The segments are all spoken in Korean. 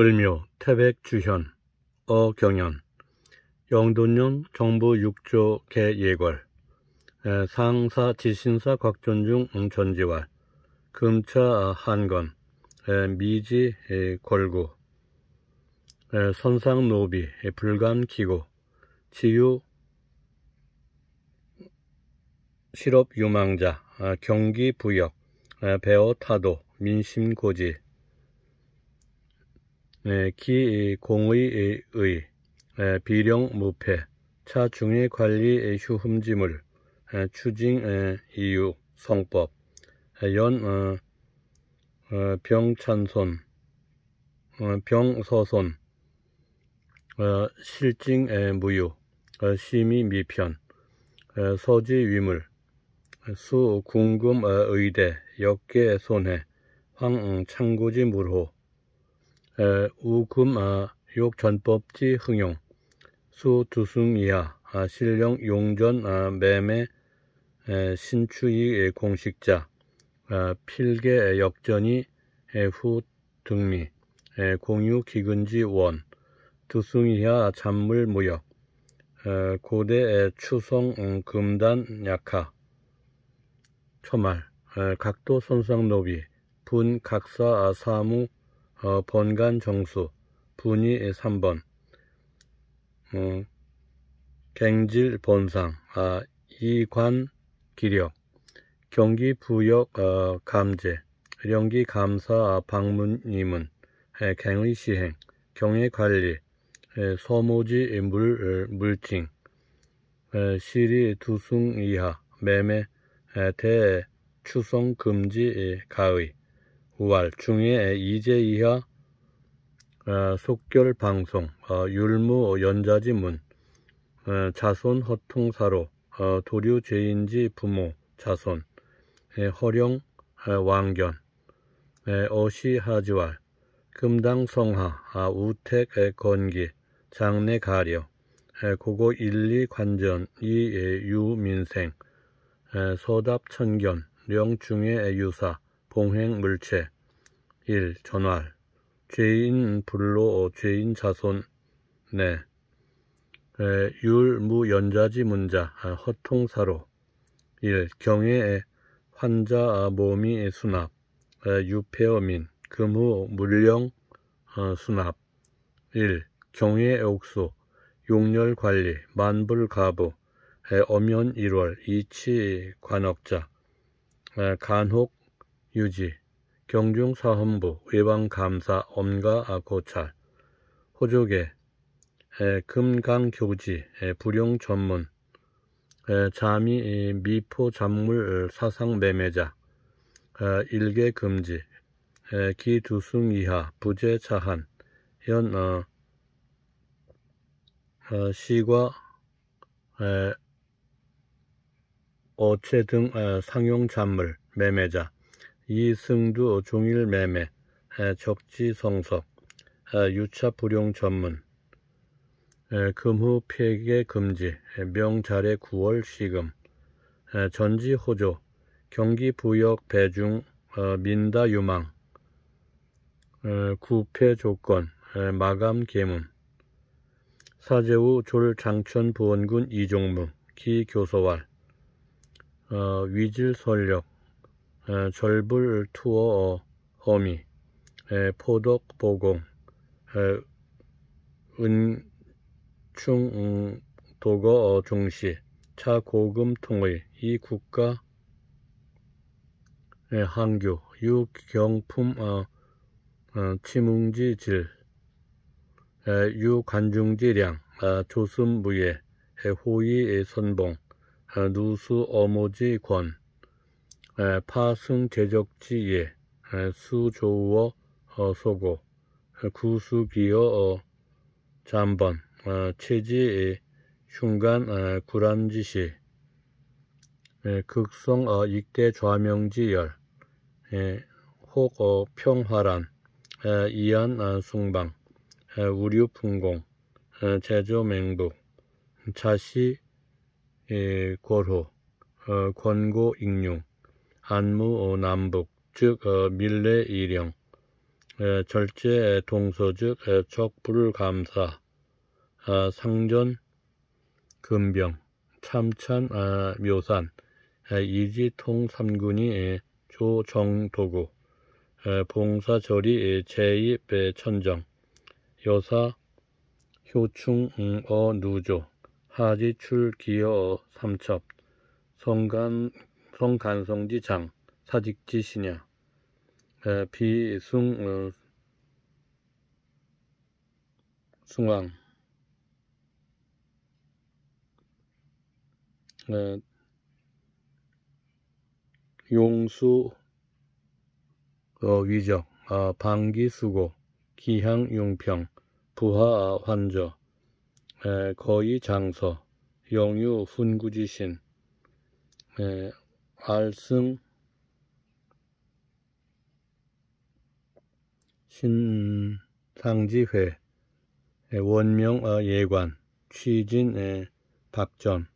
을묘, 태백, 주현, 어, 경연, 영돈년 정부 6조 개예궐 상사, 지신사, 곽존중전지활 금차, 한건, 미지, 골구 선상, 노비, 불간, 기고, 지유, 실업, 유망자, 아, 경기, 부역, 배어, 타도, 민심, 고지, 기 공의의 비령 무패, 차중의 관리 휴흠지물, 추징 이유 성법, 연 어, 어, 병찬손, 어, 병서손, 실징 무유, 심의 미편, 서지 위물, 수 궁금 의대, 역계 손해, 황 창구지 물호, 우금아 욕전법지 흥용 수두승이야 아, 실령 용전 아, 매매 에, 신추이 공식자 아, 필계 역전이 에, 후 등미 에, 공유 기근지 원 두승이하 잔물 무역 에, 고대 추성 음, 금단 약하 초말 에, 각도 손상 노비 분 각사 아, 사무 어, 번간 정수, 분이 3번, 어, 갱질 본상, 아, 이관 기력, 경기 부역 어, 감제, 령기 감사 아, 방문임은 예, 갱의 시행, 경의 관리, 예, 소모지 예, 물 물증, 에, 시리 두승 이하, 매매 에, 대 추성 금지 가의 우알, 중예, 이재이하, 어, 속결방송, 어, 율무, 연자지문, 어, 자손, 허통사로, 도류, 죄인지, 부모, 자손, 예, 허령, 왕견, 예, 어시, 하지왈, 금당, 성하, 아, 우택, 에, 예, 건기, 장례, 가려, 고고, 일리, 관전, 이, 에, 유, 민생, 에, 서답, 천견, 령, 중의 에, 유사, 봉행 물체 1. 전활 죄인 불로 어, 죄인 자손 네 율무연자지 문자 아, 허통사로 1. 경외 환자 몸이 아, 수납 유폐어민 금후 물령 어, 수납 1. 경외 옥수 용렬관리 만불가부 엄연 1월 이치 관억자 간혹 유지, 경중사헌부, 외방감사, 엄가고찰, 아 호조계, 금강교지, 불용전문, 자미 미포잔물 어, 사상매매자, 어, 일개금지, 기두승 이하, 부재차한, 현 어, 어, 시과 어체 등 에, 어, 상용 잔물 매매자 이승두종일매매 적지성석 유차불용 전문 금후 폐기 금지 명자례 9월 시금 전지호조 경기부역 배중 어, 민다유망 구패 조건 마감 계문 사제우 졸장천 부원군 이종무 기교소활 어, 위질설력 어, 절불 투어 어미 포덕 보공 은충 음, 도거 어, 중시 차고금통의 이 국가 항교 유경품 어, 치뭉지질 유관중지량 아, 조슴무예 호의선봉 아, 누수어모지권 파승 제적지예 수조어 어, 소고 구수비어 어, 잠번 어, 체지 흉간 구란지시 극성 익대 좌명지열 혹 평화란 이안 숭방 우류풍공 제조맹부 음, 자시 고로 권고익룡 안무남북즉 어, 밀레이령 절제 동서 즉적불감사 아, 상전 금병 참찬 아, 묘산 이지통 삼군이 조정도구 봉사절이 제2배 천정 여사 효충 음, 어 누조 하지출 기어 삼첩 성간 성간성지 장, 사직지 시냐 에, 비숭, 어, 숭왕, 에, 용수, 어, 위적, 어, 아, 방기수고, 기향용평, 부하환저, 거의장서, 영유훈구지신, 에, 알승 신상지회 예, 원명 아, 예관 취진 예, 박전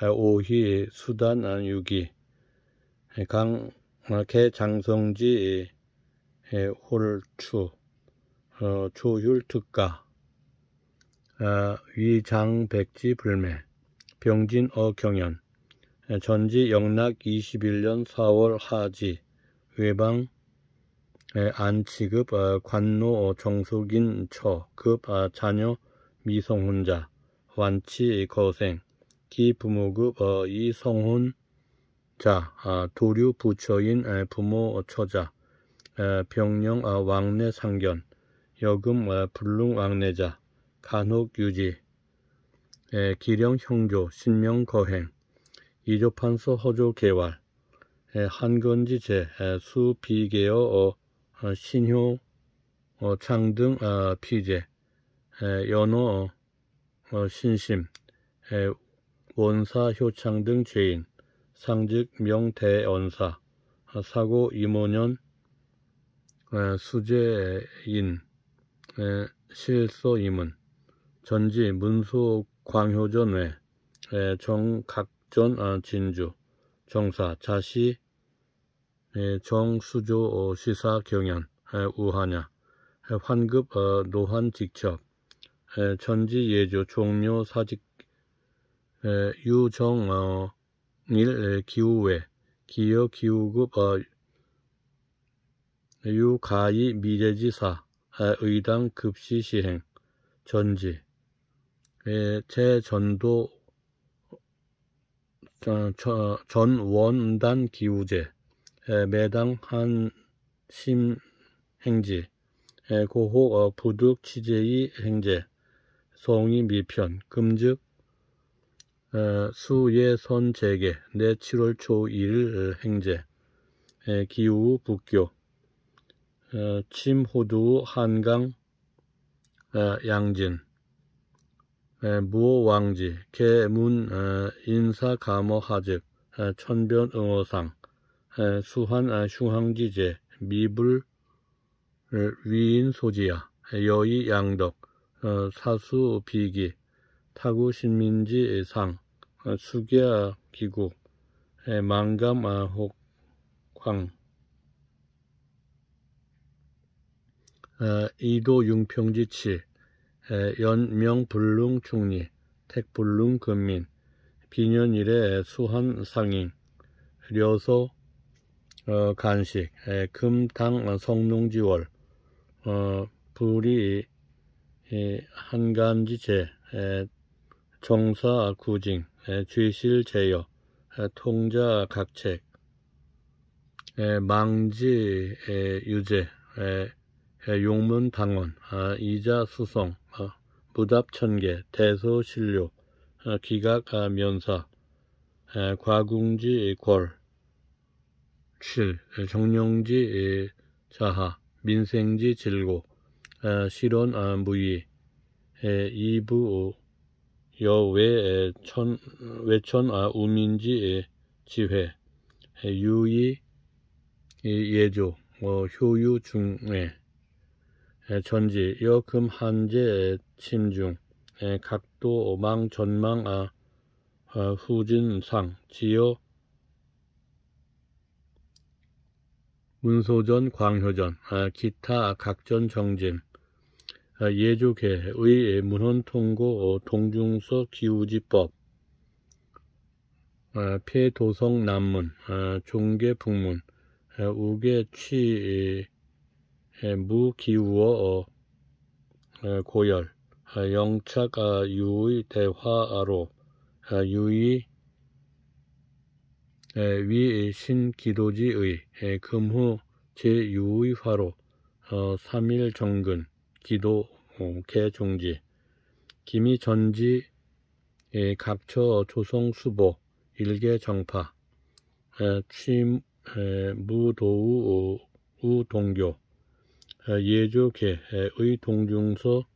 아, 오희 예, 수단 아, 유기 강 개장성지 홀추 어, 조율특가 위장백지 불매 병진어 경연 예, 전지 영락 21년 4월 하지 외방 예, 안치급 아, 관노 어, 정숙인 처급 아, 자녀 미성혼자 완치 거생 기부모급 어, 이성혼자 아, 도류 부처인 예, 부모 처자 병령 왕래 상견 여금 불능 왕래자 간혹 유지 기령 형조 신명 거행 이조판서 허조 개활 한건지 제 수비계어 어, 어, 신효 어, 창등 아, 어, 피제 연어 신심 원사 효창 등 죄인 상직 명대언사 어, 사고 임오년 어, 수재인 실소 임은 전지 문수 광효전외 정각 전 아, 진주 정사 자시 예, 정수조 어, 시사 경연 예, 우하냐 예, 환급 어, 노환 직첩 예, 전지 예조 종료 사직 예, 유정 어, 일 예, 기후회 기여 기후급 어, 유가이 미래지사 예, 의당 급시 시행 전지 예, 재전도 어, 전 원단 기우제 매당 한심 행지 고호 어, 부득 취재의 행제 송이 미편 금즉 어, 수예선 재개 내 7월 초 1일 행제 기우 북교 침호두 한강 양진 무오왕지 개문 인사감호하즉 천변응어상 수한 아, 흉황지제 미불 위인소지야 여의양덕 어, 사수비기 타구신민지상 어, 수계기구 아, 망감혹광 아, 이도융평지치 연명불능 충리 택불능 금민, 비년일에 수한 상인, 려소 어, 간식, 에, 금당 성농지월, 어, 불이 에, 한간지제, 에, 정사 구징, 에, 죄실 제여, 에, 통자 각책, 에, 망지 에, 유제, 에, 용문 당원, 아, 이자 수송 부답천계, 대소신료, 어, 기각면사, 과궁지 골, 7. 정령지 자하, 민생지 질고, 실원 아, 무위, 이부 여외 천, 외천 아, 우민지 지회, 유의 예조, 어, 효유 중회, 전지 여금 한재 침중 각도 망 전망 아 어, 후진상 지요 문소전 광효전 아, 기타 각전 정진 아, 예조계의 문헌통고 어, 동중서 기우지법 아, 폐도성 남문 종계 북문 우계 취 예, 무기우어 어, 예, 고열 아, 영착 아, 유의 대화로 아, 유의 예, 위신기도지의 금후 제유의화로 3일 어, 정근 기도 어, 개종지 김이전지 갑처 조성수보 일개정파 취무도우 우동교 예조계의 동중서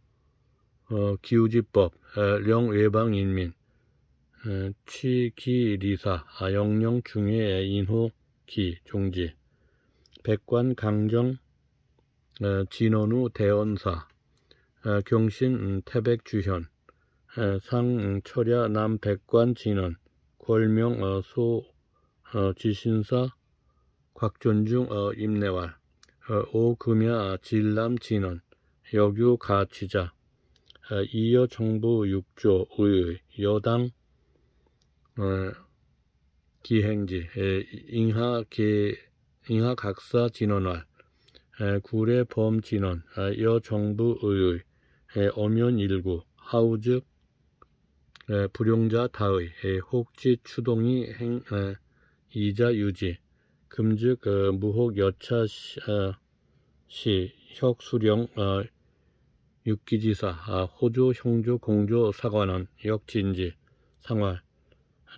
어, 기우지법 어, 령외방인민 어, 치기리사 아, 영령중해 인호기 종지 백관 강정 진원우 대원사 경신 태백주현 상철야 남백관 진원 골명 소지신사 곽존중 임내왈 어, 오금야 진람 진원 여규 가치자 어, 이여 정부 6조 의 여당 어, 기행지 인하 기 인하 각사 진원할 구례 범 진원 아, 여 정부 의의 엄연 일구 하우즈 불용자 다의 혹지 추동이 행 이자 유지 금즉 어, 무혹 여차 시, 어, 시 혁수령 어, 육기지사 아, 호조 형조 공조 사관원 역진지 상활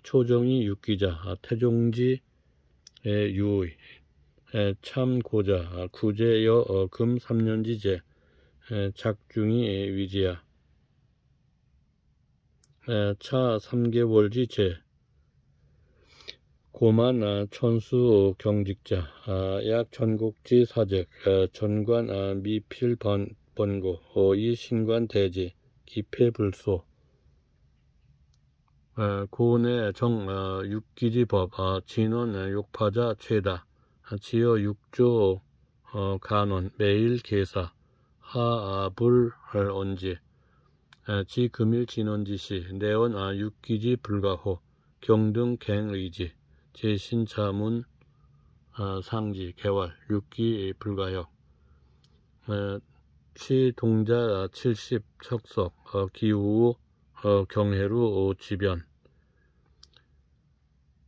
초정이 육기자 아, 태종지 에, 유의 에, 참고자 아, 구제여 어, 금 3년지제 작중이 에, 위지야 에, 차 3개월지제 고만아 천수 어, 경직자 아, 약 전국지 사적 아, 전관 아, 미필 번, 번고 어, 이 신관 대지 기폐불소 아, 고내 정 아, 육기지법 아, 진원 아, 육파자 최다 아, 지어 육조 어, 간원 매일 계사 하불 아, 언지 아, 지 금일 진원지시 내원 아, 육기지 불가호 경등 갱의지 제신자문 어, 아, 상지 개월 육기 불가역 어, 아, 치동자 70 아, 척석 어, 기후 경해루 지변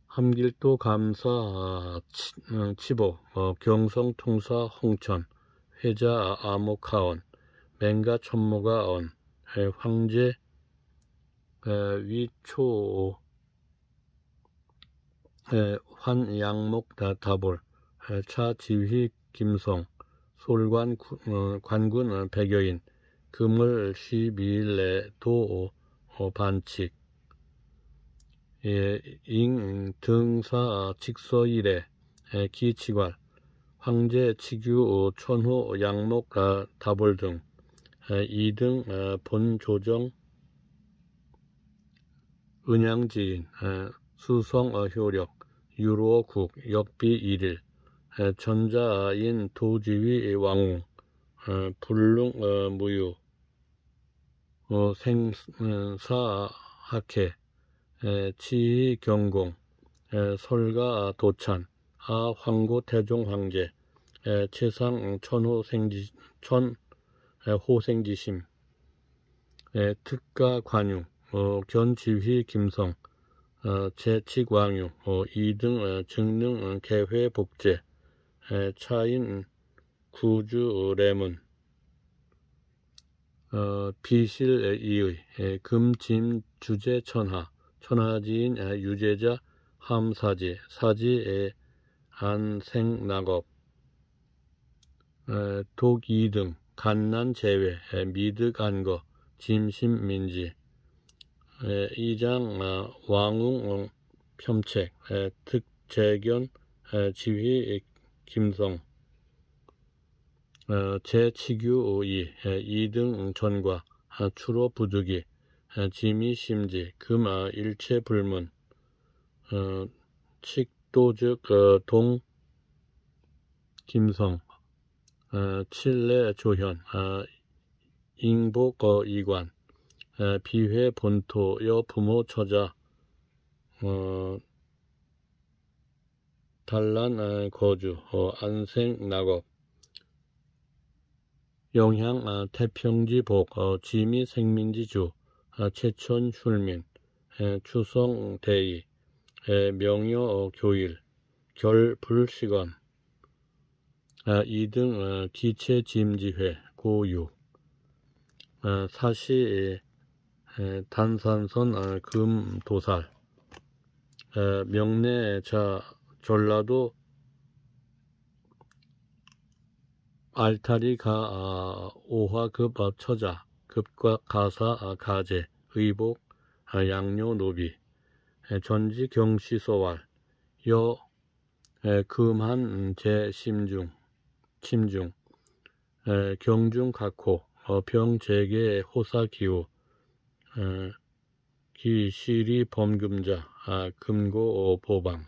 함길도 감사 치, 음, 보 어, 경성통사 홍천 회자 암흑하원 맹가 천모가원 황제 위초 환 양목 다타볼 차 지휘 김성 솔관 어, 관군 어, 백여인 금을 12일 내도 어, 반칙 예, 잉 등사 아, 직서일에 기치괄 황제 치규 천호 양목 아, 다볼 등 2등 아, 본조정 은양지인 수성 효력 유로 국 역비 1일, 에, 전자인 도지위 왕 불능 어, 무유, 어, 생사 어, 학해, 치희 경공, 설가 도찬, 아 황고 태종 황제, 에, 최상 천호생지, 천호생지심, 에, 에, 특가 관용, 어, 견지휘 김성, 제7광유, 어, 2등 어, 어, 증능 개회 복제, 차인 구주 레몬, 비실 이의, 금침 주제 천하, 천하지인 유제자 함사지, 사지의 안생낙업, 독이등, 간난 제외, 미득간거 짐심민지, 예, 이장 어, 왕웅 어, 편책 예, 특재견 예, 지휘 김성 제치규 어, 오이 이등 전과 아, 추로 부득이 아, 지미 심지 금 아, 일체 불문 칙도즉 그, 동 김성 칠레 조현 인거 이관 비회 본토 여 부모 처자 어, 단란 아, 거주 어, 안생 낙업 영향 아, 태평지 복 어, 지미 생민지 주 아, 최천 출민 에, 추성 대의 에, 명여 어, 교일 결 불시간 아, 2등 어, 기체 짐지회 고유 아, 사시 에, 단산선 아, 금도살 에, 명내 자 전라도 알타리 가 아, 오화급 아, 처자 급과 가사 아, 가제 의복 아, 양료 노비 에, 전지 경시 소활 여 에, 금한 음, 제 심중 침중 에, 경중 각호 어, 병 재계 호사 기후 어, 기실이 범금자, 아, 금고 보방.